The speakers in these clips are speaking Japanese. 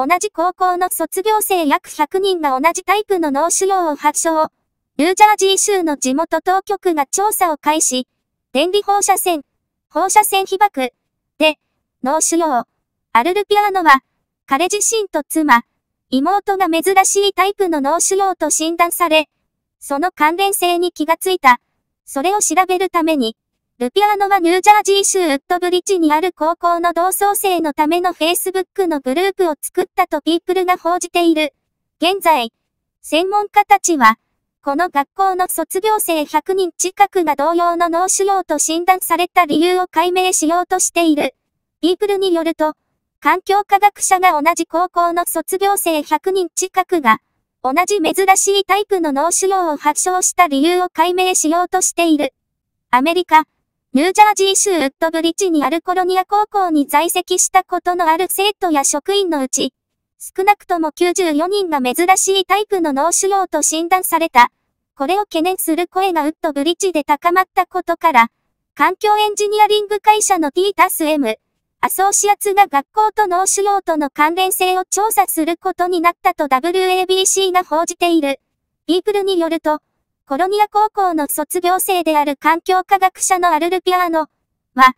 同じ高校の卒業生約100人が同じタイプの脳腫瘍を発症。ニュージャージー州の地元当局が調査を開始、電離放射線、放射線被爆、で、脳腫瘍、アルルピアーノは、彼自身と妻、妹が珍しいタイプの脳腫瘍と診断され、その関連性に気がついた。それを調べるために、ルピアーノはニュージャージー州ウッドブリッジにある高校の同窓生のための Facebook のグループを作ったとピープルが報じている。現在、専門家たちは、この学校の卒業生100人近くが同様の脳腫瘍と診断された理由を解明しようとしている。ピープルによると、環境科学者が同じ高校の卒業生100人近くが、同じ珍しいタイプの脳腫瘍を発症した理由を解明しようとしている。アメリカ、ニュージャージー州ウッドブリッジにあるコロニア高校に在籍したことのある生徒や職員のうち、少なくとも94人が珍しいタイプの脳腫瘍と診断された。これを懸念する声がウッドブリッジで高まったことから、環境エンジニアリング会社のティータス M、アソーシアツが学校と脳腫瘍との関連性を調査することになったと WABC が報じている。ピープルによると、コロニア高校の卒業生である環境科学者のアルルピアーノは、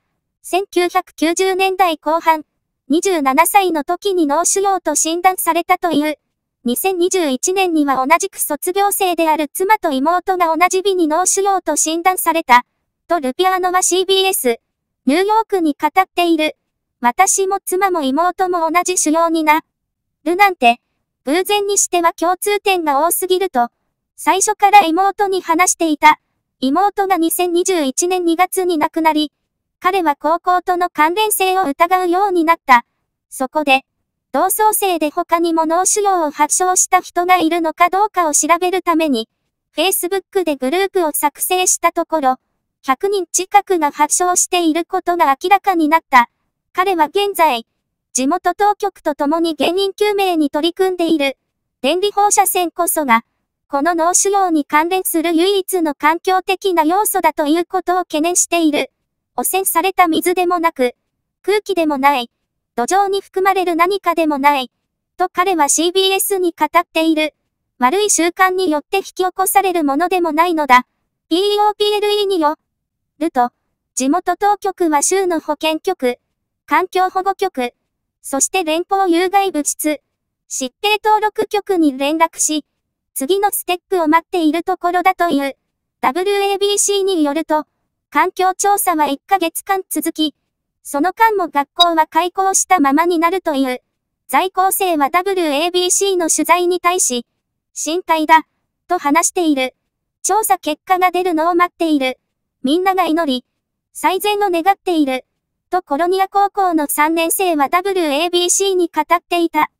1990年代後半、27歳の時に脳腫瘍と診断されたという。2021年には同じく卒業生である妻と妹が同じ日に脳腫瘍と診断された。とルピアーノは CBS、ニューヨークに語っている。私も妻も妹も同じ腫瘍になるなんて、偶然にしては共通点が多すぎると。最初から妹に話していた。妹が2021年2月に亡くなり、彼は高校との関連性を疑うようになった。そこで、同窓生で他にも脳腫瘍を発症した人がいるのかどうかを調べるために、Facebook でグループを作成したところ、100人近くが発症していることが明らかになった。彼は現在、地元当局と共に原因究明に取り組んでいる。電離放射線こそが、この脳腫瘍に関連する唯一の環境的な要素だということを懸念している。汚染された水でもなく、空気でもない、土壌に含まれる何かでもない、と彼は CBS に語っている。悪い習慣によって引き起こされるものでもないのだ。POPLE によると、地元当局は州の保健局、環境保護局、そして連邦有害物質、疾病登録局に連絡し、次のステップを待っているところだという。WABC によると、環境調査は1ヶ月間続き、その間も学校は開校したままになるという。在校生は WABC の取材に対し、心配だ、と話している。調査結果が出るのを待っている。みんなが祈り、最善を願っている。とコロニア高校の3年生は WABC に語っていた。